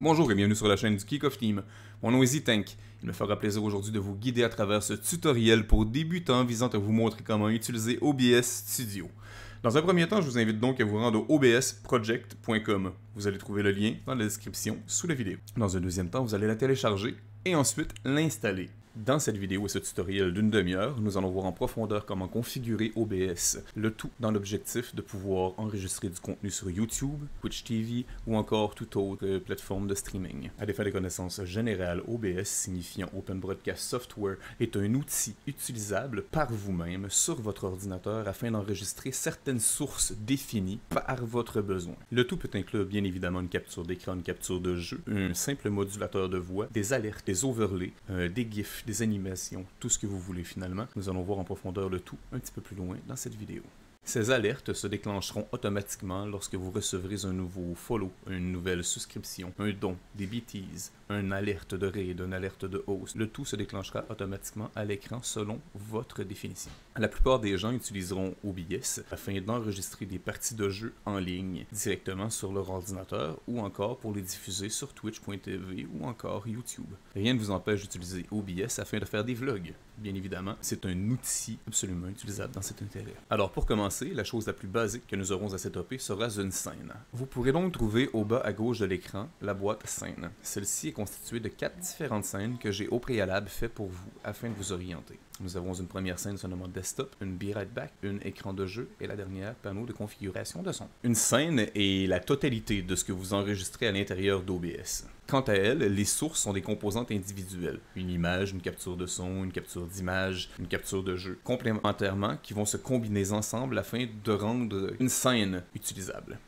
Bonjour et bienvenue sur la chaîne du Kick of Team. Mon nom est Z-Tank. Il me fera plaisir aujourd'hui de vous guider à travers ce tutoriel pour débutants visant à vous montrer comment utiliser OBS Studio. Dans un premier temps, je vous invite donc à vous rendre au obsproject.com. Vous allez trouver le lien dans la description sous la vidéo. Dans un deuxième temps, vous allez la télécharger et ensuite l'installer. Dans cette vidéo et ce tutoriel d'une demi-heure, nous allons voir en profondeur comment configurer OBS, le tout dans l'objectif de pouvoir enregistrer du contenu sur YouTube, Twitch TV ou encore toute autre plateforme de streaming. À des connaissances générales, OBS signifiant Open Broadcast Software est un outil utilisable par vous-même sur votre ordinateur afin d'enregistrer certaines sources définies par votre besoin. Le tout peut inclure bien évidemment une capture d'écran, une capture de jeu, un simple modulateur de voix, des alertes, des overlays, euh, des GIFs, des animations, tout ce que vous voulez finalement. Nous allons voir en profondeur le tout un petit peu plus loin dans cette vidéo. Ces alertes se déclencheront automatiquement lorsque vous recevrez un nouveau follow, une nouvelle souscription, un don, des bêtises, une alerte de raid, une alerte de hausse. Le tout se déclenchera automatiquement à l'écran selon votre définition. La plupart des gens utiliseront OBS afin d'enregistrer des parties de jeu en ligne directement sur leur ordinateur ou encore pour les diffuser sur twitch.tv ou encore YouTube. Rien ne vous empêche d'utiliser OBS afin de faire des vlogs. Bien évidemment, c'est un outil absolument utilisable dans cet intérêt. Alors pour commencer, la chose la plus basique que nous aurons à setuper sera une scène. Vous pourrez donc trouver au bas à gauche de l'écran la boîte scène. Celle-ci est constitué de quatre différentes scènes que j'ai au préalable fait pour vous afin de vous orienter. Nous avons une première scène sur de Desktop, une Be Back, une écran de jeu et la dernière panneau de configuration de son. Une scène est la totalité de ce que vous enregistrez à l'intérieur d'OBS. Quant à elle, les sources sont des composantes individuelles. Une image, une capture de son, une capture d'image, une capture de jeu, complémentairement qui vont se combiner ensemble afin de rendre une scène utilisable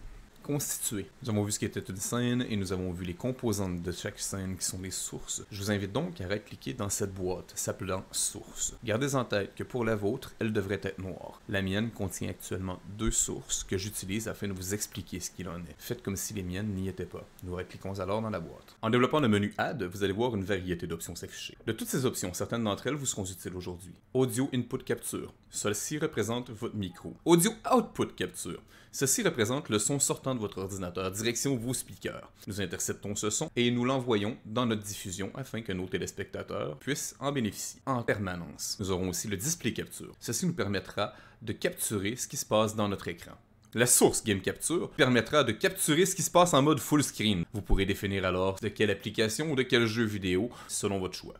constituée. Nous avons vu ce qui était une scène et nous avons vu les composantes de chaque scène qui sont les sources. Je vous invite donc à répliquer dans cette boîte s'appelant source. Gardez en tête que pour la vôtre, elle devrait être noire. La mienne contient actuellement deux sources que j'utilise afin de vous expliquer ce qu'il en est. Faites comme si les miennes n'y étaient pas. Nous répliquons alors dans la boîte. En développant le menu Add, vous allez voir une variété d'options s'afficher. De toutes ces options, certaines d'entre elles vous seront utiles aujourd'hui. Audio Input Capture. Celle-ci représente votre micro. Audio Output Capture. Ceci représente le son sortant de votre ordinateur, direction vos speakers. Nous interceptons ce son et nous l'envoyons dans notre diffusion afin que nos téléspectateurs puissent en bénéficier en permanence. Nous aurons aussi le display capture. Ceci nous permettra de capturer ce qui se passe dans notre écran. La source Game Capture permettra de capturer ce qui se passe en mode full screen. Vous pourrez définir alors de quelle application ou de quel jeu vidéo selon votre choix.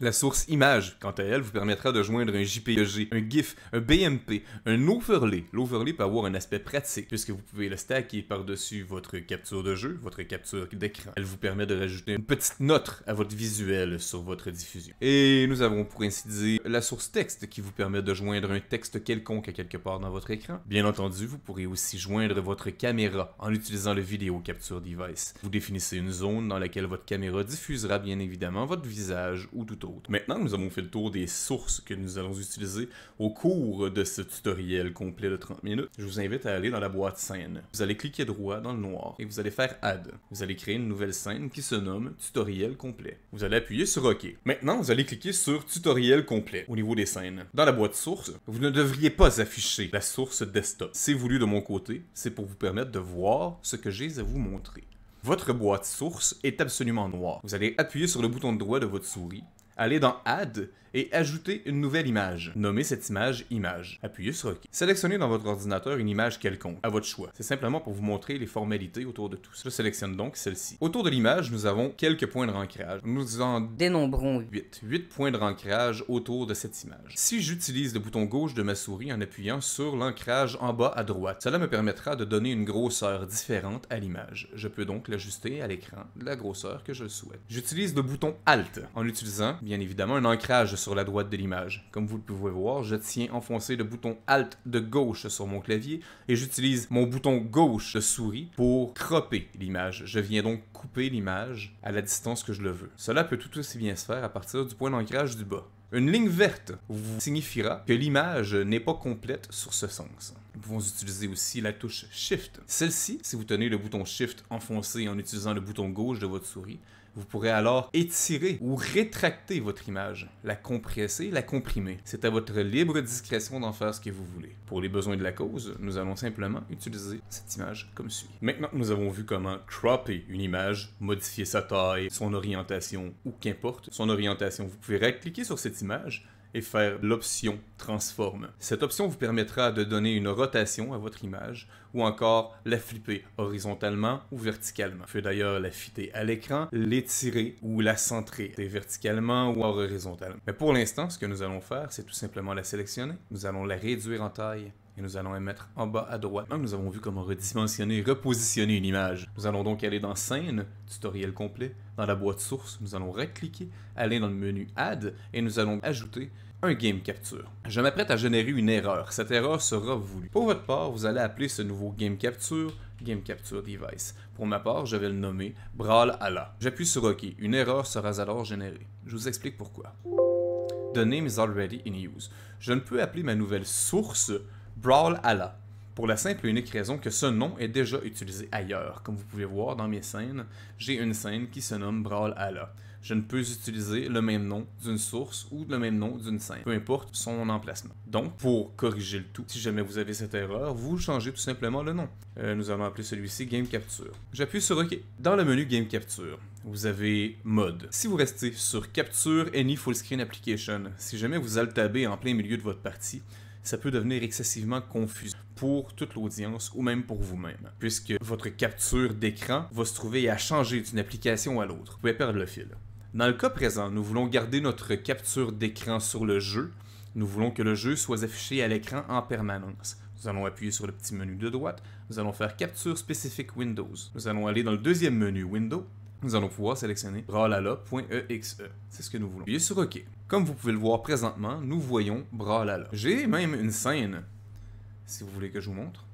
La source image, quant à elle, vous permettra de joindre un JPEG, un GIF, un BMP, un overlay. L'overlay peut avoir un aspect pratique, puisque vous pouvez le stacker par-dessus votre capture de jeu, votre capture d'écran. Elle vous permet de rajouter une petite note à votre visuel sur votre diffusion. Et nous avons pour ainsi dire la source texte qui vous permet de joindre un texte quelconque à quelque part dans votre écran. Bien entendu, vous pourrez aussi joindre votre caméra en utilisant le vidéo capture device. Vous définissez une zone dans laquelle votre caméra diffusera bien évidemment votre visage ou tout autre Maintenant, nous avons fait le tour des sources que nous allons utiliser au cours de ce tutoriel complet de 30 minutes. Je vous invite à aller dans la boîte scène. Vous allez cliquer droit dans le noir et vous allez faire Add. Vous allez créer une nouvelle scène qui se nomme Tutoriel complet. Vous allez appuyer sur OK. Maintenant, vous allez cliquer sur Tutoriel complet au niveau des scènes. Dans la boîte source, vous ne devriez pas afficher la source desktop. C'est voulu de mon côté, c'est pour vous permettre de voir ce que j'ai à vous montrer. Votre boîte source est absolument noire. Vous allez appuyer sur le bouton droit de votre souris allez dans Add et ajoutez une nouvelle image. Nommez cette image Image. Appuyez sur OK. Sélectionnez dans votre ordinateur une image quelconque, à votre choix. C'est simplement pour vous montrer les formalités autour de tout. Je sélectionne donc celle-ci. Autour de l'image, nous avons quelques points de rancrage. Nous en dénombrons 8. 8 points de rancrage autour de cette image. Si j'utilise le bouton gauche de ma souris en appuyant sur l'ancrage en bas à droite, cela me permettra de donner une grosseur différente à l'image. Je peux donc l'ajuster à l'écran la grosseur que je souhaite. J'utilise le bouton Alt en utilisant bien évidemment un ancrage sur la droite de l'image. Comme vous le pouvez voir, je tiens enfoncé le bouton Alt de gauche sur mon clavier et j'utilise mon bouton gauche de souris pour cropper l'image. Je viens donc couper l'image à la distance que je le veux. Cela peut tout aussi bien se faire à partir du point d'ancrage du bas. Une ligne verte vous signifiera que l'image n'est pas complète sur ce sens. Nous pouvons utiliser aussi la touche Shift. Celle-ci, si vous tenez le bouton Shift enfoncé en utilisant le bouton gauche de votre souris, vous pourrez alors étirer ou rétracter votre image, la compresser, la comprimer. C'est à votre libre discrétion d'en faire ce que vous voulez. Pour les besoins de la cause, nous allons simplement utiliser cette image comme suit. Maintenant que nous avons vu comment cropper une image, modifier sa taille, son orientation ou qu'importe son orientation, vous pouvez cliquer sur cette image et faire l'option transforme. Cette option vous permettra de donner une rotation à votre image ou encore la flipper horizontalement ou verticalement. Vous pouvez d'ailleurs la fitter à l'écran, l'étirer ou la centrer verticalement ou horizontalement. Mais pour l'instant, ce que nous allons faire, c'est tout simplement la sélectionner. Nous allons la réduire en taille et nous allons mettre en bas à droite. Nous avons vu comment redimensionner et repositionner une image. Nous allons donc aller dans Scène, tutoriel complet, dans la boîte source, nous allons recliquer, cliquer aller dans le menu Add et nous allons ajouter un game capture. Je m'apprête à générer une erreur. Cette erreur sera voulue. Pour votre part, vous allez appeler ce nouveau game capture game capture device. Pour ma part, je vais le nommer Brawl Allah. J'appuie sur OK. Une erreur sera alors générée. Je vous explique pourquoi. The name is already in use. Je ne peux appeler ma nouvelle source Brawl pour la simple et unique raison que ce nom est déjà utilisé ailleurs. Comme vous pouvez voir dans mes scènes, j'ai une scène qui se nomme Brawl Je ne peux utiliser le même nom d'une source ou le même nom d'une scène, peu importe son emplacement. Donc, pour corriger le tout, si jamais vous avez cette erreur, vous changez tout simplement le nom. Euh, nous allons appeler celui-ci Game Capture. J'appuie sur OK. Dans le menu Game Capture, vous avez mode. Si vous restez sur Capture Any Full Application, si jamais vous alt en plein milieu de votre partie, ça peut devenir excessivement confus pour toute l'audience ou même pour vous-même, puisque votre capture d'écran va se trouver à changer d'une application à l'autre. Vous pouvez perdre le fil. Dans le cas présent, nous voulons garder notre capture d'écran sur le jeu. Nous voulons que le jeu soit affiché à l'écran en permanence. Nous allons appuyer sur le petit menu de droite. Nous allons faire Capture spécifique Windows. Nous allons aller dans le deuxième menu Windows. Nous allons pouvoir sélectionner bralala.exe. E. C'est ce que nous voulons. Appuyez sur OK. Comme vous pouvez le voir présentement, nous voyons bralala. J'ai même une scène, si vous voulez que je vous montre.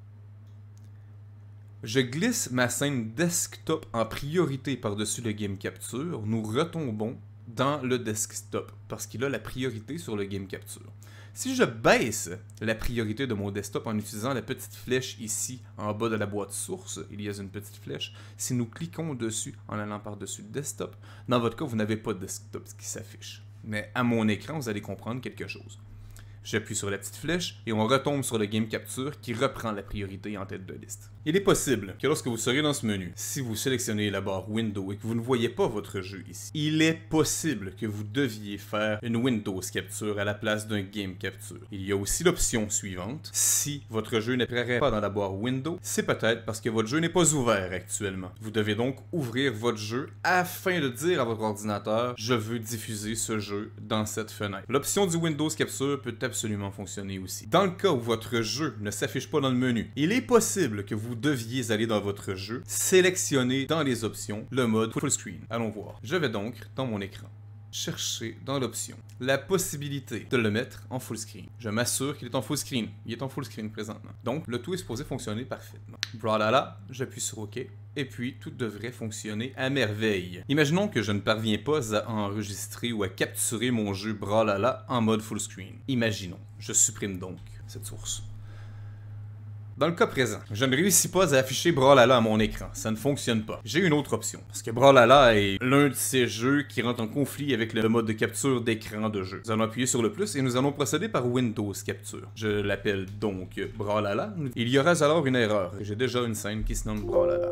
Je glisse ma scène desktop en priorité par-dessus le game capture. Nous retombons dans le desktop parce qu'il a la priorité sur le game capture. Si je baisse la priorité de mon desktop en utilisant la petite flèche ici en bas de la boîte source, il y a une petite flèche, si nous cliquons dessus en allant par-dessus le desktop, dans votre cas, vous n'avez pas de desktop qui s'affiche. Mais à mon écran, vous allez comprendre quelque chose. J'appuie sur la petite flèche et on retombe sur le game capture qui reprend la priorité en tête de liste. Il est possible que lorsque vous serez dans ce menu, si vous sélectionnez la barre Windows et que vous ne voyez pas votre jeu ici, il est possible que vous deviez faire une Windows capture à la place d'un game capture. Il y a aussi l'option suivante. Si votre jeu n'apparaît pas dans la barre Windows, c'est peut-être parce que votre jeu n'est pas ouvert actuellement. Vous devez donc ouvrir votre jeu afin de dire à votre ordinateur, je veux diffuser ce jeu dans cette fenêtre. L'option du Windows capture peut être fonctionner aussi. Dans le cas où votre jeu ne s'affiche pas dans le menu, il est possible que vous deviez aller dans votre jeu, sélectionner dans les options le mode full screen. Allons voir. Je vais donc dans mon écran chercher dans l'option la possibilité de le mettre en full screen. Je m'assure qu'il est en full screen. Il est en full screen présentement. Donc, le tout est supposé fonctionner parfaitement. Voilà, j'appuie sur OK et puis tout devrait fonctionner à merveille. Imaginons que je ne parviens pas à enregistrer ou à capturer mon jeu Bralala en mode full screen. Imaginons. Je supprime donc cette source. Dans le cas présent, je ne réussis pas à afficher Brawlhalla à mon écran, ça ne fonctionne pas. J'ai une autre option, parce que Brawlhalla est l'un de ces jeux qui rentre en conflit avec le mode de capture d'écran de jeu. Nous allons appuyer sur le plus et nous allons procéder par Windows Capture. Je l'appelle donc Brawlhalla. Il y aura alors une erreur, j'ai déjà une scène qui se nomme Brawlhalla.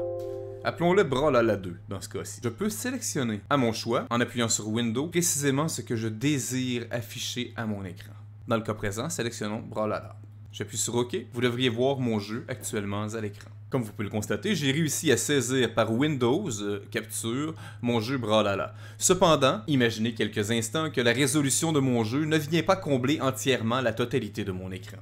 Appelons-le Brawlhalla 2 dans ce cas-ci. Je peux sélectionner à mon choix, en appuyant sur Windows, précisément ce que je désire afficher à mon écran. Dans le cas présent, sélectionnons Brawlhalla. J'appuie sur OK. Vous devriez voir mon jeu actuellement à l'écran. Comme vous pouvez le constater, j'ai réussi à saisir par Windows euh, Capture mon jeu Bralala. Cependant, imaginez quelques instants que la résolution de mon jeu ne vient pas combler entièrement la totalité de mon écran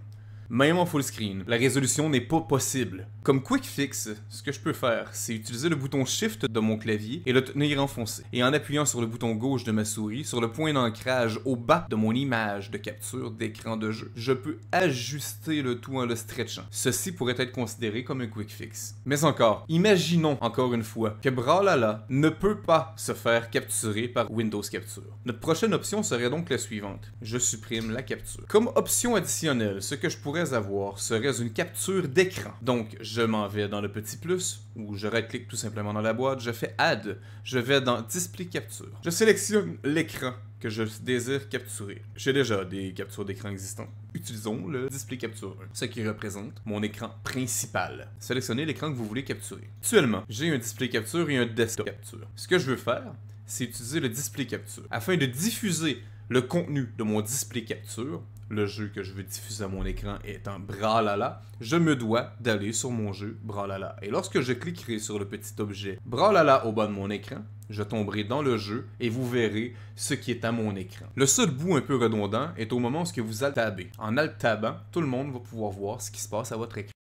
même en full screen. La résolution n'est pas possible. Comme quick fix, ce que je peux faire, c'est utiliser le bouton shift de mon clavier et le tenir enfoncé. Et en appuyant sur le bouton gauche de ma souris, sur le point d'ancrage au bas de mon image de capture d'écran de jeu, je peux ajuster le tout en le stretchant. Ceci pourrait être considéré comme un quick fix. Mais encore, imaginons encore une fois que Brawlhalla ne peut pas se faire capturer par Windows Capture. Notre prochaine option serait donc la suivante. Je supprime la capture. Comme option additionnelle, ce que je pourrais avoir serait une capture d'écran. Donc, je m'en vais dans le petit plus, ou je right tout simplement dans la boîte, je fais Add, je vais dans Display Capture. Je sélectionne l'écran que je désire capturer. J'ai déjà des captures d'écran existantes. Utilisons le display capture ce qui représente mon écran principal. Sélectionnez l'écran que vous voulez capturer. Actuellement, j'ai un display capture et un desktop capture. Ce que je veux faire, c'est utiliser le display capture afin de diffuser le contenu de mon display capture, le jeu que je veux diffuser à mon écran étant Bralala, je me dois d'aller sur mon jeu Bralala. Et lorsque je cliquerai sur le petit objet Bralala au bas de mon écran, je tomberai dans le jeu et vous verrez ce qui est à mon écran. Le seul bout un peu redondant est au moment où vous altabez. En alt tout le monde va pouvoir voir ce qui se passe à votre écran.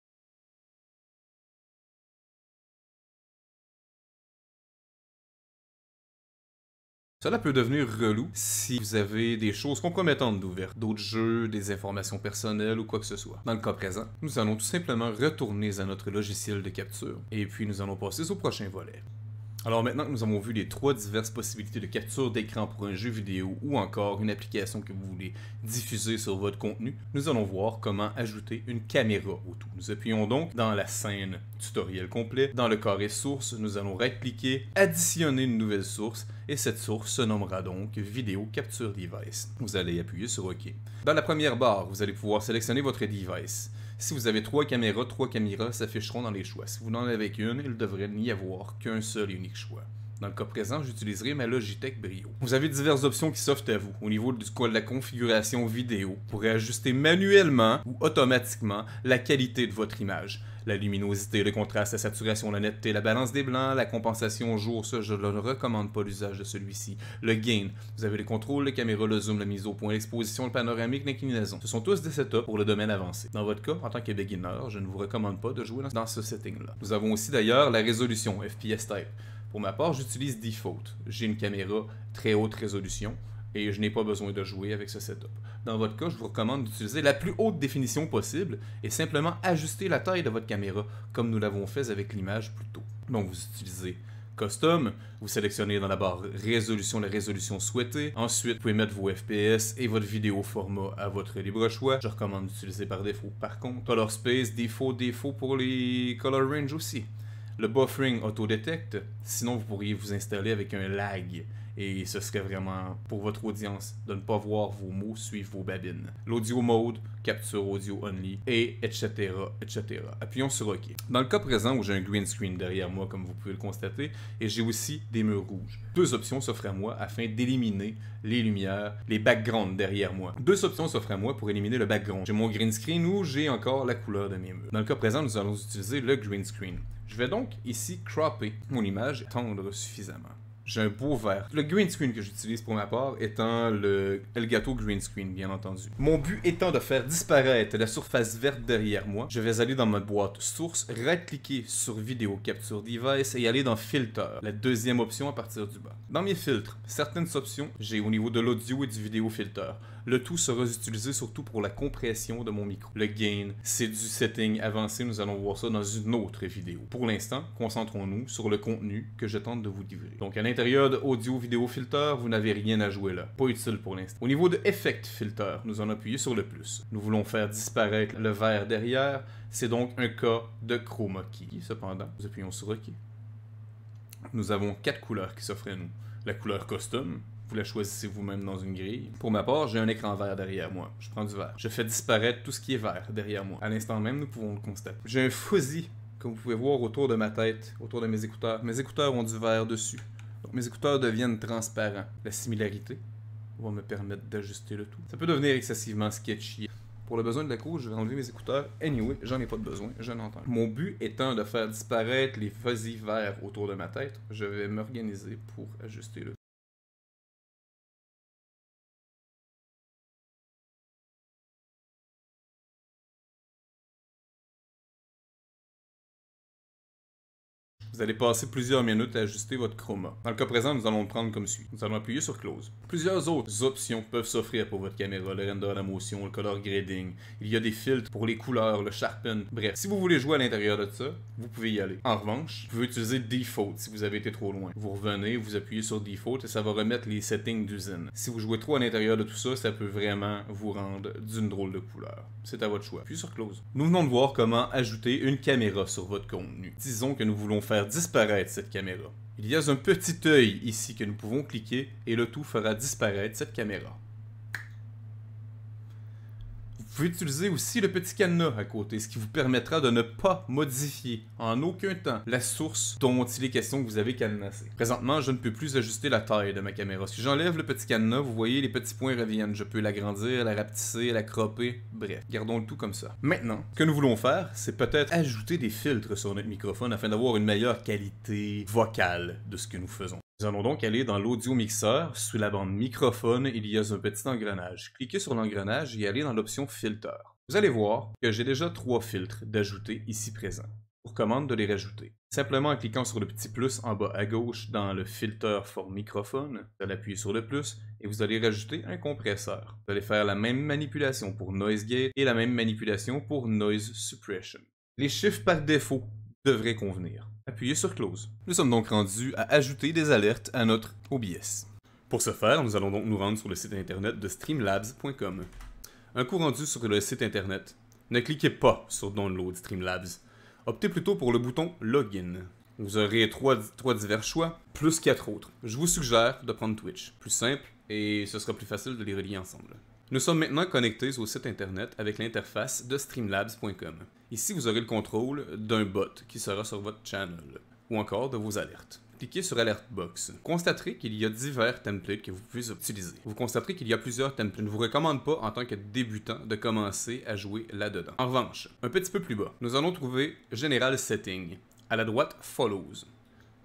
Cela peut devenir relou si vous avez des choses compromettantes d'ouvertes, d'autres jeux, des informations personnelles ou quoi que ce soit. Dans le cas présent, nous allons tout simplement retourner à notre logiciel de capture et puis nous allons passer au prochain volet. Alors maintenant que nous avons vu les trois diverses possibilités de capture d'écran pour un jeu vidéo ou encore une application que vous voulez diffuser sur votre contenu, nous allons voir comment ajouter une caméra au tout. Nous appuyons donc dans la scène tutoriel complet. Dans le carré source, nous allons répliquer, additionner une nouvelle source et cette source se nommera donc Vidéo Capture Device. Vous allez appuyer sur OK. Dans la première barre, vous allez pouvoir sélectionner votre device. Si vous avez trois caméras, trois caméras s'afficheront dans les choix. Si vous n'en avez qu'une, il devrait n'y avoir qu'un seul et unique choix. Dans le cas présent, j'utiliserai ma Logitech Brio. Vous avez diverses options qui s'offrent à vous au niveau du de la configuration vidéo pour ajuster manuellement ou automatiquement la qualité de votre image la luminosité, le contraste, la saturation, la netteté, la balance des blancs, la compensation au jour. Ça, je ne recommande pas l'usage de celui-ci. Le gain. Vous avez les contrôles, le caméra, le zoom, la mise au point, l'exposition, le panoramique, l'inclinaison. Ce sont tous des setups pour le domaine avancé. Dans votre cas, en tant que beginner, je ne vous recommande pas de jouer dans ce setting-là. Nous avons aussi d'ailleurs la résolution FPS Type. Pour ma part, j'utilise Default. J'ai une caméra très haute résolution et je n'ai pas besoin de jouer avec ce setup. Dans votre cas, je vous recommande d'utiliser la plus haute définition possible et simplement ajuster la taille de votre caméra, comme nous l'avons fait avec l'image plus tôt. Donc vous utilisez Custom, vous sélectionnez dans la barre résolution la résolution souhaitée. Ensuite, vous pouvez mettre vos FPS et votre vidéo format à votre libre choix. Je recommande d'utiliser par défaut par contre. Color Space, défaut, défaut pour les color range aussi. Le buffering auto-détecte, sinon vous pourriez vous installer avec un lag et ce serait vraiment pour votre audience de ne pas voir vos mots suivre vos babines. L'audio mode, capture audio only, et etc. etc. Appuyons sur OK. Dans le cas présent où j'ai un green screen derrière moi, comme vous pouvez le constater, et j'ai aussi des murs rouges. Deux options s'offrent à moi afin d'éliminer les lumières, les backgrounds derrière moi. Deux options s'offrent à moi pour éliminer le background. J'ai mon green screen ou j'ai encore la couleur de mes murs. Dans le cas présent, nous allons utiliser le green screen. Je vais donc ici cropper mon image et tendre suffisamment. J'ai un beau vert. Le green screen que j'utilise pour ma part étant le Elgato Green Screen, bien entendu. Mon but étant de faire disparaître la surface verte derrière moi, je vais aller dans ma boîte source, right-cliquer sur vidéo capture device et aller dans filter, la deuxième option à partir du bas. Dans mes filtres, certaines options, j'ai au niveau de l'audio et du vidéo filter. Le tout sera utilisé surtout pour la compression de mon micro. Le gain, c'est du setting avancé, nous allons voir ça dans une autre vidéo. Pour l'instant, concentrons-nous sur le contenu que je tente de vous livrer. Donc à l'intérieur de audio vidéo filter, vous n'avez rien à jouer là. Pas utile pour l'instant. Au niveau de effect filter, nous en appuyons sur le plus. Nous voulons faire disparaître le vert derrière, c'est donc un cas de chroma key. Cependant, nous appuyons sur OK. Nous avons quatre couleurs qui s'offrent à nous. La couleur Custom. Vous la choisissez vous-même dans une grille. Pour ma part, j'ai un écran vert derrière moi. Je prends du vert. Je fais disparaître tout ce qui est vert derrière moi. À l'instant même, nous pouvons le constater. J'ai un fuzzy, comme vous pouvez voir autour de ma tête, autour de mes écouteurs. Mes écouteurs ont du vert dessus. Donc mes écouteurs deviennent transparents. La similarité va me permettre d'ajuster le tout. Ça peut devenir excessivement sketchy. Pour le besoin de la cour, je vais enlever mes écouteurs. Anyway, j'en ai pas de besoin, je n'entends. Mon but étant de faire disparaître les fuzzy verts autour de ma tête, je vais m'organiser pour ajuster le Vous allez passer plusieurs minutes à ajuster votre chroma. Dans le cas présent, nous allons le prendre comme suit. Nous allons appuyer sur Close. Plusieurs autres options peuvent s'offrir pour votre caméra, le render à motion, le color grading. Il y a des filtres pour les couleurs, le sharpen. Bref, si vous voulez jouer à l'intérieur de ça, vous pouvez y aller. En revanche, vous pouvez utiliser Default si vous avez été trop loin. Vous revenez, vous appuyez sur Default et ça va remettre les settings d'usine. Si vous jouez trop à l'intérieur de tout ça, ça peut vraiment vous rendre d'une drôle de couleur. C'est à votre choix. Appuyez sur Close. Nous venons de voir comment ajouter une caméra sur votre contenu. Disons que nous voulons faire disparaître cette caméra. Il y a un petit œil ici que nous pouvons cliquer et le tout fera disparaître cette caméra pouvez utiliser aussi le petit cadenas à côté, ce qui vous permettra de ne pas modifier en aucun temps la source dont il est question que vous avez cadenassé. Présentement, je ne peux plus ajuster la taille de ma caméra. Si j'enlève le petit cadenas, vous voyez, les petits points reviennent. Je peux l'agrandir, la rapetisser, la cropper, bref. Gardons le tout comme ça. Maintenant, ce que nous voulons faire, c'est peut-être ajouter des filtres sur notre microphone afin d'avoir une meilleure qualité vocale de ce que nous faisons. Nous allons donc aller dans l'audio-mixeur. Sous la bande microphone, il y a un petit engrenage. Cliquez sur l'engrenage et allez dans l'option filter. Vous allez voir que j'ai déjà trois filtres d'ajouter ici présents. Pour commande de les rajouter. Simplement en cliquant sur le petit plus en bas à gauche dans le filter for microphone, vous allez appuyer sur le plus et vous allez rajouter un compresseur. Vous allez faire la même manipulation pour noise gate et la même manipulation pour noise suppression. Les chiffres par défaut devraient convenir. Appuyez sur Close. Nous sommes donc rendus à ajouter des alertes à notre OBS. Pour ce faire, nous allons donc nous rendre sur le site internet de streamlabs.com. Un coup rendu sur le site internet. Ne cliquez pas sur Download Streamlabs. Optez plutôt pour le bouton Login. Vous aurez trois, trois divers choix, plus quatre autres. Je vous suggère de prendre Twitch. Plus simple et ce sera plus facile de les relier ensemble. Nous sommes maintenant connectés au site internet avec l'interface de streamlabs.com. Ici, vous aurez le contrôle d'un bot qui sera sur votre channel ou encore de vos alertes. Cliquez sur Alert Box. Constaterez qu'il y a divers templates que vous pouvez utiliser. Vous constaterez qu'il y a plusieurs templates. Je ne vous recommande pas, en tant que débutant, de commencer à jouer là-dedans. En revanche, un petit peu plus bas, nous allons trouver General Settings ». À la droite, Follows.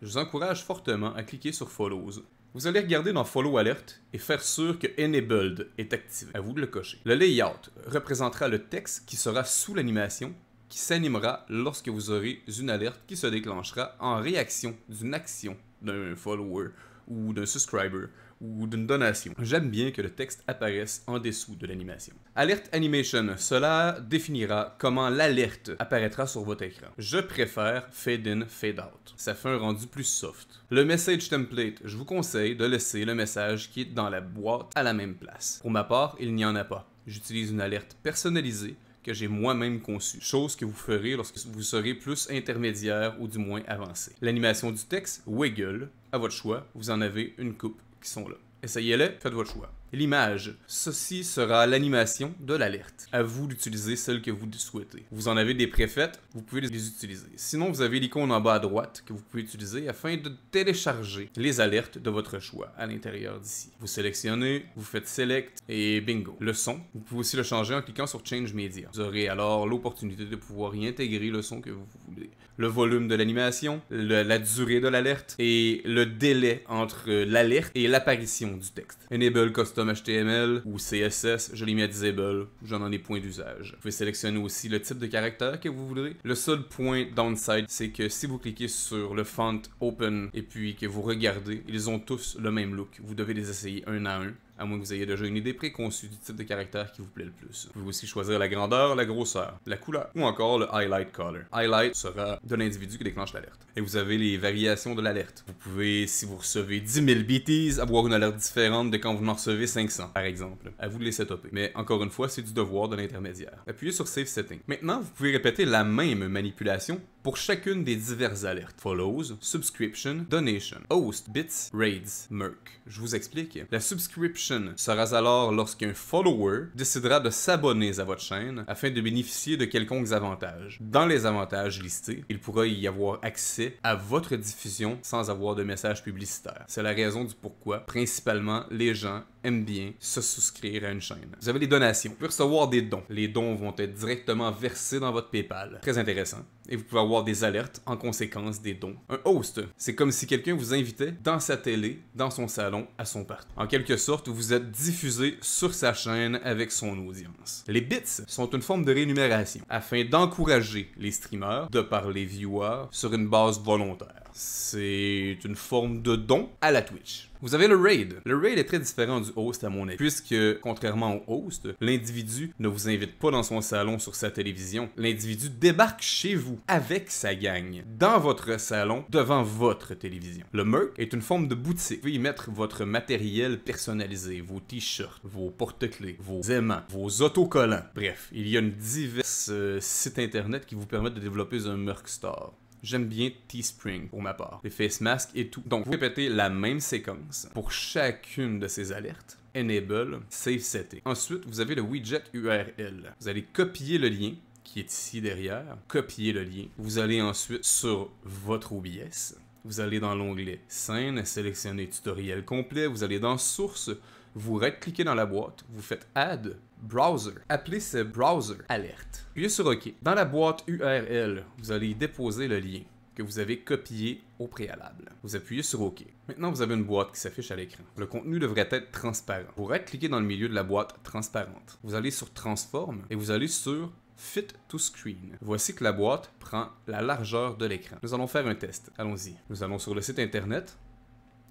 Je vous encourage fortement à cliquer sur Follows. Vous allez regarder dans Follow Alert et faire sûr que Enabled est activé. À vous de le cocher. Le layout représentera le texte qui sera sous l'animation qui s'animera lorsque vous aurez une alerte qui se déclenchera en réaction d'une action d'un follower ou d'un subscriber ou d'une donation. J'aime bien que le texte apparaisse en dessous de l'animation. Alert Animation, cela définira comment l'alerte apparaîtra sur votre écran. Je préfère Fade In, Fade Out. Ça fait un rendu plus soft. Le Message Template, je vous conseille de laisser le message qui est dans la boîte à la même place. Pour ma part, il n'y en a pas. J'utilise une alerte personnalisée que j'ai moi-même conçu, chose que vous ferez lorsque vous serez plus intermédiaire ou du moins avancé. L'animation du texte, wiggle, à votre choix, vous en avez une coupe qui sont là. Essayez-les, faites votre choix. L'image. Ceci sera l'animation de l'alerte. À vous d'utiliser celle que vous souhaitez. Vous en avez des préfètes, vous pouvez les utiliser. Sinon, vous avez l'icône en bas à droite que vous pouvez utiliser afin de télécharger les alertes de votre choix à l'intérieur d'ici. Vous sélectionnez, vous faites Select et bingo. Le son, vous pouvez aussi le changer en cliquant sur Change Media. Vous aurez alors l'opportunité de pouvoir y intégrer le son que vous voulez. Le volume de l'animation, la durée de l'alerte et le délai entre l'alerte et l'apparition du texte. Enable Custom HTML ou CSS, je les mets à disable, j'en ai point d'usage. Vous pouvez sélectionner aussi le type de caractère que vous voudrez. Le seul point downside, c'est que si vous cliquez sur le font open et puis que vous regardez, ils ont tous le même look. Vous devez les essayer un à un à moins que vous ayez déjà une idée préconçue du type de caractère qui vous plaît le plus. Vous pouvez aussi choisir la grandeur, la grosseur, la couleur ou encore le highlight color. Highlight sera de l'individu qui déclenche l'alerte. Et vous avez les variations de l'alerte. Vous pouvez, si vous recevez 10 000 BTs, avoir une alerte différente de quand vous en recevez 500, par exemple. À vous de les setuper. Mais encore une fois, c'est du devoir de l'intermédiaire. Appuyez sur Save Setting. Maintenant, vous pouvez répéter la même manipulation pour chacune des diverses alertes. Follows, subscription, donation, host, bits, raids, merc. Je vous explique. La subscription sera alors lorsqu'un follower décidera de s'abonner à votre chaîne afin de bénéficier de quelconques avantages. Dans les avantages listés, il pourra y avoir accès à votre diffusion sans avoir de message publicitaire. C'est la raison du pourquoi, principalement, les gens aime bien se souscrire à une chaîne. Vous avez les donations. Vous pouvez recevoir des dons. Les dons vont être directement versés dans votre PayPal. Très intéressant. Et vous pouvez avoir des alertes en conséquence des dons. Un host, c'est comme si quelqu'un vous invitait dans sa télé, dans son salon, à son parc. En quelque sorte, vous êtes diffusé sur sa chaîne avec son audience. Les bits sont une forme de rémunération afin d'encourager les streamers de parler les viewers sur une base volontaire c'est une forme de don à la Twitch. Vous avez le raid. Le raid est très différent du host à mon avis, puisque contrairement au host, l'individu ne vous invite pas dans son salon sur sa télévision. L'individu débarque chez vous avec sa gang, dans votre salon, devant votre télévision. Le Merc est une forme de boutique. Vous pouvez y mettre votre matériel personnalisé, vos t-shirts, vos porte-clés, vos aimants, vos autocollants. Bref, il y a une diverse euh, sites internet qui vous permettent de développer un Merc Store j'aime bien Teespring pour ma part. Les face masks et tout. Donc vous répétez la même séquence pour chacune de ces alertes. Enable, Save Setting. Ensuite, vous avez le widget URL. Vous allez copier le lien qui est ici derrière, copier le lien. Vous allez ensuite sur votre OBS, vous allez dans l'onglet Scène, sélectionnez Tutoriel complet, vous allez dans Source, vous right-cliquez dans la boîte, vous faites Add browser. Appelez ce browser Alert ». Appuyez sur OK. Dans la boîte URL, vous allez déposer le lien que vous avez copié au préalable. Vous appuyez sur OK. Maintenant, vous avez une boîte qui s'affiche à l'écran. Le contenu devrait être transparent. Pour être cliquez dans le milieu de la boîte transparente, vous allez sur Transform et vous allez sur Fit to Screen. Voici que la boîte prend la largeur de l'écran. Nous allons faire un test. Allons-y. Nous allons sur le site internet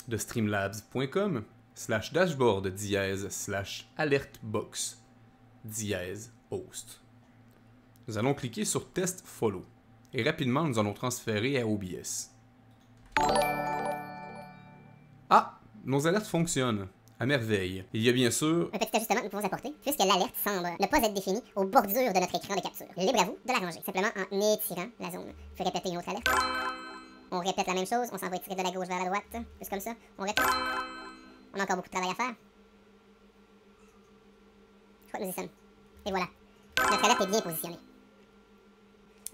de streamlabs.com slash dashboard dièse slash alertbox dièse host. Nous allons cliquer sur Test Follow et rapidement nous allons transférer à OBS. Ah, nos alertes fonctionnent. À merveille. Il y a bien sûr un petit ajustement que nous pouvons apporter, puisque l'alerte semble ne pas être définie aux bordures de notre écran de capture. Libre à vous de l'arranger, simplement en étirant la zone. Je vais répéter une autre alerte. On répète la même chose, on s'en va étirer de la gauche vers la droite, juste comme ça. On répète. On a encore beaucoup de travail à faire sommes. Et voilà. Notre alerte est bien positionnée.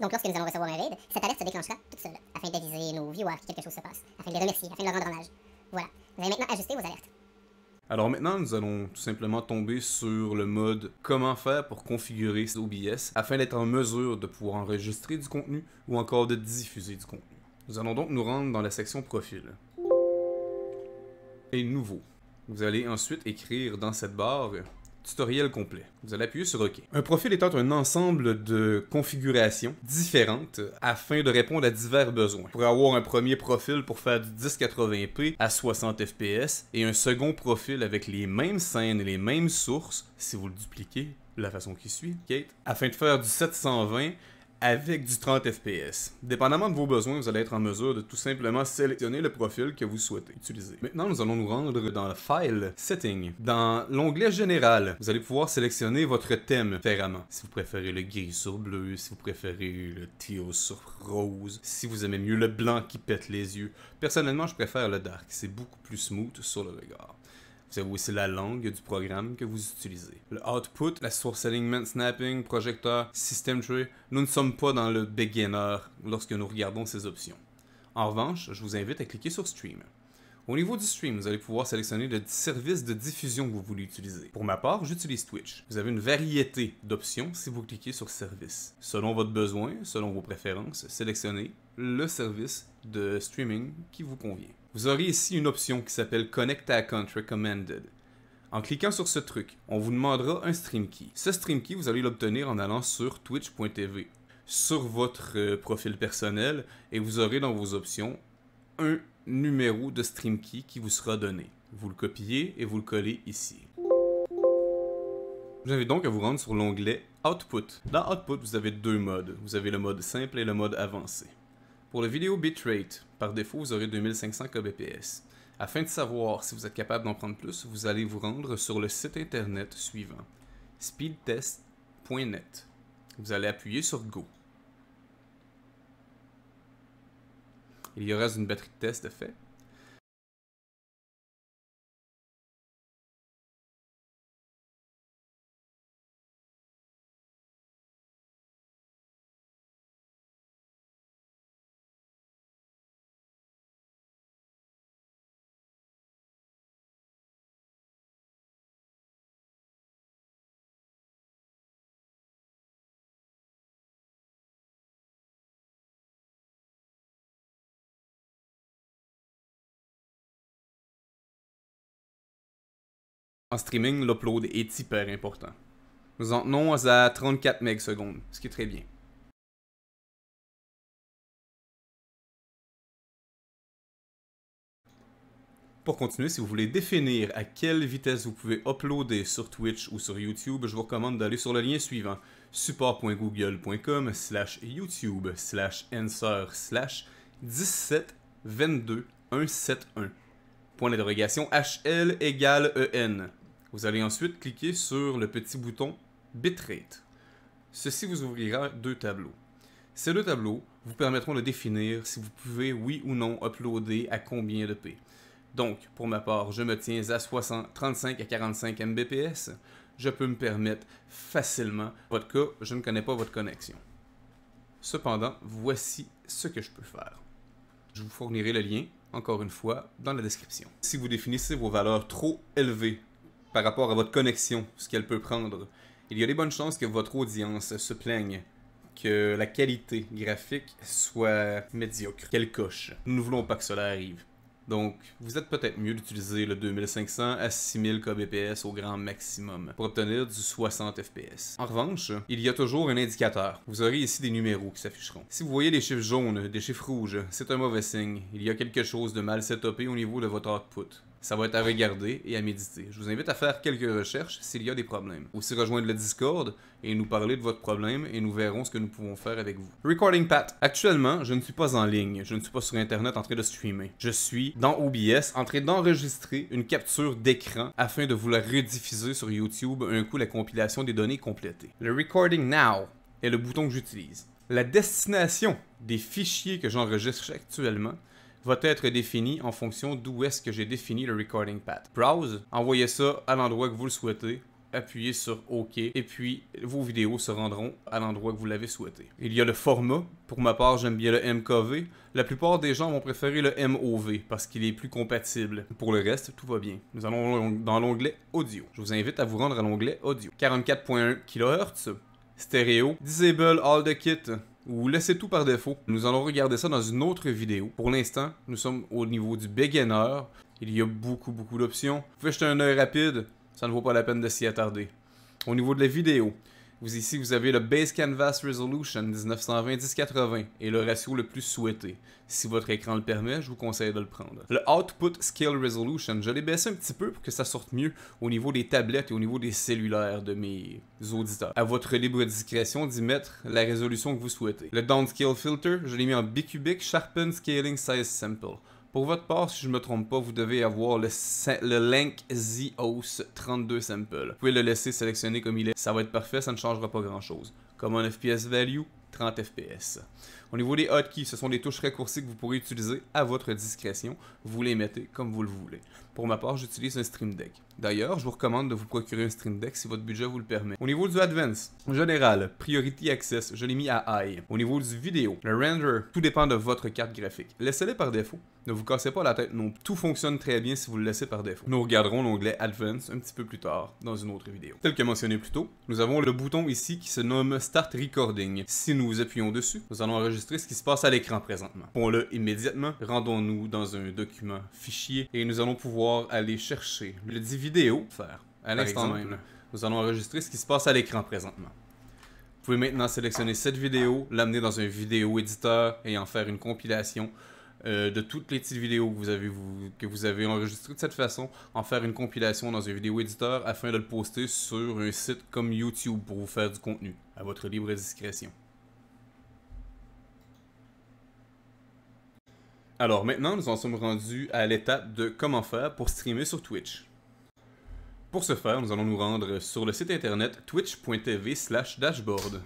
Donc lorsque nous allons recevoir un raid, cette alerte se déclenchera toute seule, afin d'aviser nos viewers que quelque chose se passe, afin de les remercier, afin de leur rendre hommage. Voilà. Vous allez maintenant ajuster vos alertes. Alors maintenant, nous allons tout simplement tomber sur le mode comment faire pour configurer OBS afin d'être en mesure de pouvoir enregistrer du contenu ou encore de diffuser du contenu. Nous allons donc nous rendre dans la section profil et nouveau. Vous allez ensuite écrire dans cette barre Tutoriel complet. Vous allez appuyer sur OK. Un profil étant un ensemble de configurations différentes afin de répondre à divers besoins. Pour avoir un premier profil pour faire du 1080p à 60 fps et un second profil avec les mêmes scènes et les mêmes sources, si vous le dupliquez, de la façon qui suit, Kate, afin de faire du 720 avec du 30 FPS. Dépendamment de vos besoins, vous allez être en mesure de tout simplement sélectionner le profil que vous souhaitez utiliser. Maintenant, nous allons nous rendre dans le File, Settings. Dans l'onglet Général, vous allez pouvoir sélectionner votre thème différemment. Si vous préférez le gris sur bleu, si vous préférez le teal sur rose, si vous aimez mieux le blanc qui pète les yeux. Personnellement, je préfère le dark, c'est beaucoup plus smooth sur le regard. Vous savez aussi la langue du programme que vous utilisez. Le output, la source alignment snapping, projecteur, system tree, nous ne sommes pas dans le beginner lorsque nous regardons ces options. En revanche, je vous invite à cliquer sur Stream. Au niveau du stream, vous allez pouvoir sélectionner le service de diffusion que vous voulez utiliser. Pour ma part, j'utilise Twitch. Vous avez une variété d'options si vous cliquez sur Service. Selon votre besoin, selon vos préférences, sélectionnez le service de streaming qui vous convient. Vous aurez ici une option qui s'appelle Connect Account Recommended. En cliquant sur ce truc, on vous demandera un stream key. Ce stream key, vous allez l'obtenir en allant sur twitch.tv sur votre euh, profil personnel et vous aurez dans vos options un numéro de stream key qui vous sera donné. Vous le copiez et vous le collez ici. vous avez donc à vous rendre sur l'onglet Output. Dans Output, vous avez deux modes. Vous avez le mode simple et le mode avancé. Pour le vidéo bitrate, par défaut, vous aurez 2500 kbps. Afin de savoir si vous êtes capable d'en prendre plus, vous allez vous rendre sur le site internet suivant speedtest.net. Vous allez appuyer sur Go. Il y aura une batterie de test de fait. En streaming, l'upload est hyper important. Nous en tenons à 34 secondes, ce qui est très bien. Pour continuer, si vous voulez définir à quelle vitesse vous pouvez uploader sur Twitch ou sur YouTube, je vous recommande d'aller sur le lien suivant support.google.com slash YouTube slash answer slash 17 Point d'interrogation HL égale EN. Vous allez ensuite cliquer sur le petit bouton Bitrate. Ceci vous ouvrira deux tableaux. Ces deux tableaux vous permettront de définir si vous pouvez oui ou non uploader à combien de P. Donc, pour ma part, je me tiens à 60, 35 à 45 Mbps. Je peux me permettre facilement. Votre cas, je ne connais pas votre connexion. Cependant, voici ce que je peux faire. Je vous fournirai le lien, encore une fois, dans la description. Si vous définissez vos valeurs trop élevées par rapport à votre connexion, ce qu'elle peut prendre. Il y a des bonnes chances que votre audience se plaigne que la qualité graphique soit médiocre, qu'elle coche. Nous ne voulons pas que cela arrive. Donc, vous êtes peut-être mieux d'utiliser le 2500 à 6000 kbps au grand maximum pour obtenir du 60 fps. En revanche, il y a toujours un indicateur. Vous aurez ici des numéros qui s'afficheront. Si vous voyez des chiffres jaunes, des chiffres rouges, c'est un mauvais signe. Il y a quelque chose de mal setupé au niveau de votre output. Ça va être à regarder et à méditer. Je vous invite à faire quelques recherches s'il y a des problèmes. Aussi rejoindre le Discord et nous parler de votre problème et nous verrons ce que nous pouvons faire avec vous. Recording Pat. Actuellement, je ne suis pas en ligne. Je ne suis pas sur Internet en train de streamer. Je suis dans OBS en train d'enregistrer une capture d'écran afin de vous la rediffuser sur YouTube un coup la compilation des données complétée. Le Recording Now est le bouton que j'utilise. La destination des fichiers que j'enregistre actuellement va être défini en fonction d'où est-ce que j'ai défini le recording path. Browse, envoyez ça à l'endroit que vous le souhaitez, appuyez sur OK et puis vos vidéos se rendront à l'endroit que vous l'avez souhaité. Il y a le format. Pour ma part, j'aime bien le MKV. La plupart des gens vont préférer le MOV parce qu'il est plus compatible. Pour le reste, tout va bien. Nous allons dans l'onglet Audio. Je vous invite à vous rendre à l'onglet Audio. 44.1 kHz. Stéréo. Disable all the kit ou laissez tout par défaut. Nous allons regarder ça dans une autre vidéo. Pour l'instant, nous sommes au niveau du beginner. Il y a beaucoup, beaucoup d'options. Vous pouvez jeter un œil rapide, ça ne vaut pas la peine de s'y attarder. Au niveau de la vidéo, vous ici, vous avez le Base Canvas Resolution 1920-1080 et le ratio le plus souhaité. Si votre écran le permet, je vous conseille de le prendre. Le Output Scale Resolution, je l'ai baissé un petit peu pour que ça sorte mieux au niveau des tablettes et au niveau des cellulaires de mes auditeurs. À votre libre discrétion d'y mettre la résolution que vous souhaitez. Le Downscale Filter, je l'ai mis en bicubic Sharpen Scaling Size Sample. Pour votre part, si je ne me trompe pas, vous devez avoir le, le Link Zos 32 sample. Vous pouvez le laisser sélectionner comme il est. Ça va être parfait, ça ne changera pas grand chose. Comme un FPS value, 30 FPS. Au niveau des hotkeys, ce sont des touches raccourcies que vous pourrez utiliser à votre discrétion. Vous les mettez comme vous le voulez. Pour ma part, j'utilise un Stream Deck. D'ailleurs, je vous recommande de vous procurer un Stream Deck si votre budget vous le permet. Au niveau du Advance, en général, Priority Access, je l'ai mis à High. Au niveau du vidéo, le render, tout dépend de votre carte graphique. Laissez-les par défaut. Ne vous cassez pas la tête, non. Tout fonctionne très bien si vous le laissez par défaut. Nous regarderons l'onglet Advance un petit peu plus tard dans une autre vidéo. Tel que mentionné plus tôt, nous avons le bouton ici qui se nomme Start Recording. Si nous appuyons dessus, nous allons enregistrer ce qui se passe à l'écran présentement. Pour le immédiatement, rendons-nous dans un document fichier et nous allons pouvoir aller chercher le dit vidéo faire à l'instant même. Nous allons enregistrer ce qui se passe à l'écran présentement. Vous pouvez maintenant sélectionner cette vidéo, l'amener dans un vidéo éditeur et en faire une compilation euh, de toutes les petites vidéos que vous avez, vous, que vous avez enregistrées de cette façon, en faire une compilation dans un vidéo éditeur afin de le poster sur un site comme YouTube pour vous faire du contenu, à votre libre discrétion. Alors maintenant, nous en sommes rendus à l'étape de comment faire pour streamer sur Twitch. Pour ce faire, nous allons nous rendre sur le site internet twitch.tv dashboard.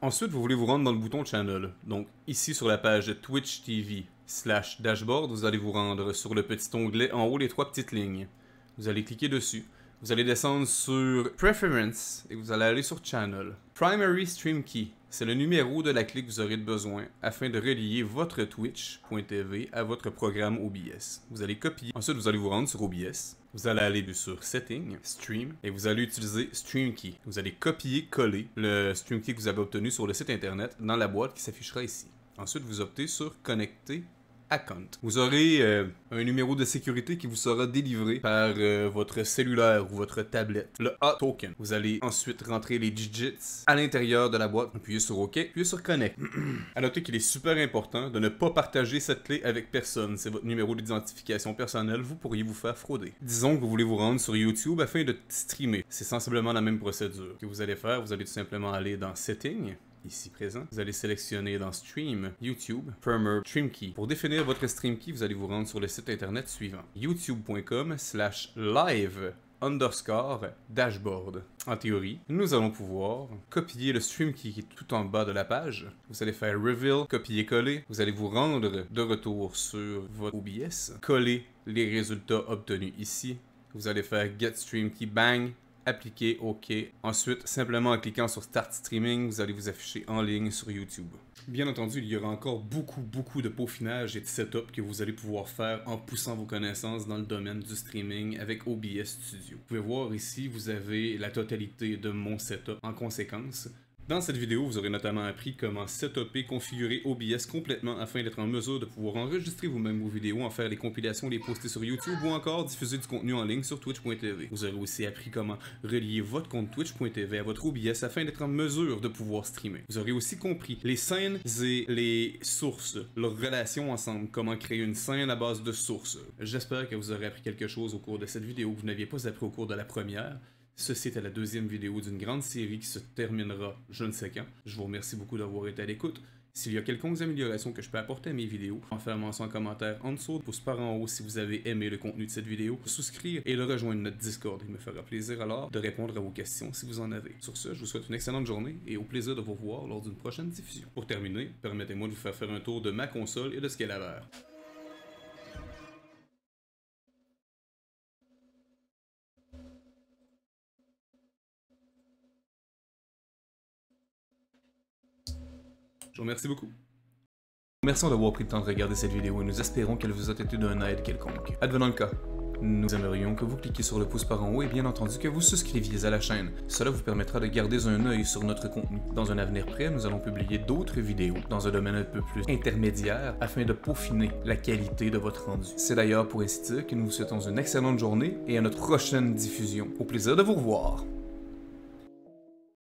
Ensuite, vous voulez vous rendre dans le bouton Channel. Donc ici sur la page Twitch dashboard, vous allez vous rendre sur le petit onglet en haut les trois petites lignes. Vous allez cliquer dessus. Vous allez descendre sur Preference et vous allez aller sur Channel. Primary Stream Key, c'est le numéro de la clé que vous aurez besoin afin de relier votre Twitch.tv à votre programme OBS. Vous allez copier. Ensuite, vous allez vous rendre sur OBS. Vous allez aller sur Settings, Stream, et vous allez utiliser Stream Key. Vous allez copier, coller le Stream Key que vous avez obtenu sur le site internet dans la boîte qui s'affichera ici. Ensuite, vous optez sur Connecter Account. Vous aurez euh, un numéro de sécurité qui vous sera délivré par euh, votre cellulaire ou votre tablette, le A-Token. Vous allez ensuite rentrer les digits à l'intérieur de la boîte, appuyez sur OK, puis sur Connect. à noter qu'il est super important de ne pas partager cette clé avec personne. C'est votre numéro d'identification personnelle, vous pourriez vous faire frauder. Disons que vous voulez vous rendre sur YouTube afin de streamer. C'est sensiblement la même procédure. que vous allez faire, vous allez tout simplement aller dans Settings, ici présent, vous allez sélectionner dans Stream, YouTube, stream key. Pour définir votre stream key, vous allez vous rendre sur le site internet suivant, youtube.com slash live underscore dashboard. En théorie, nous allons pouvoir copier le stream qui est tout en bas de la page. Vous allez faire reveal, copier-coller. Vous allez vous rendre de retour sur votre OBS, coller les résultats obtenus ici. Vous allez faire get stream key bang appliquer, OK. Ensuite, simplement en cliquant sur Start Streaming, vous allez vous afficher en ligne sur YouTube. Bien entendu, il y aura encore beaucoup, beaucoup de peaufinage et de setup que vous allez pouvoir faire en poussant vos connaissances dans le domaine du streaming avec OBS Studio. Vous pouvez voir ici, vous avez la totalité de mon setup en conséquence. Dans cette vidéo, vous aurez notamment appris comment et configurer OBS complètement afin d'être en mesure de pouvoir enregistrer vous-même vos vidéos, en faire les compilations, les poster sur YouTube ou encore diffuser du contenu en ligne sur Twitch.tv. Vous aurez aussi appris comment relier votre compte Twitch.tv à votre OBS afin d'être en mesure de pouvoir streamer. Vous aurez aussi compris les scènes et les sources, leurs relations ensemble, comment créer une scène à base de sources. J'espère que vous aurez appris quelque chose au cours de cette vidéo que vous n'aviez pas appris au cours de la première. Ceci était la deuxième vidéo d'une grande série qui se terminera je ne sais quand. Je vous remercie beaucoup d'avoir été à l'écoute. S'il y a quelconque améliorations que je peux apporter à mes vidéos, en faire mention en commentaire en dessous, pouce par en haut si vous avez aimé le contenu de cette vidéo, souscrire et le rejoindre notre Discord. Il me fera plaisir alors de répondre à vos questions si vous en avez. Sur ce, je vous souhaite une excellente journée et au plaisir de vous voir lors d'une prochaine diffusion. Pour terminer, permettez-moi de vous faire faire un tour de ma console et de ce qu'elle a l'air. Merci beaucoup. Merci d'avoir pris le temps de regarder cette vidéo et nous espérons qu'elle vous a été d'un aide quelconque. Advenant le cas, nous aimerions que vous cliquiez sur le pouce par en haut et bien entendu que vous souscriviez à la chaîne. Cela vous permettra de garder un œil sur notre contenu. Dans un avenir près, nous allons publier d'autres vidéos dans un domaine un peu plus intermédiaire afin de peaufiner la qualité de votre rendu. C'est d'ailleurs pour ainsi dire que nous vous souhaitons une excellente journée et à notre prochaine diffusion. Au plaisir de vous revoir!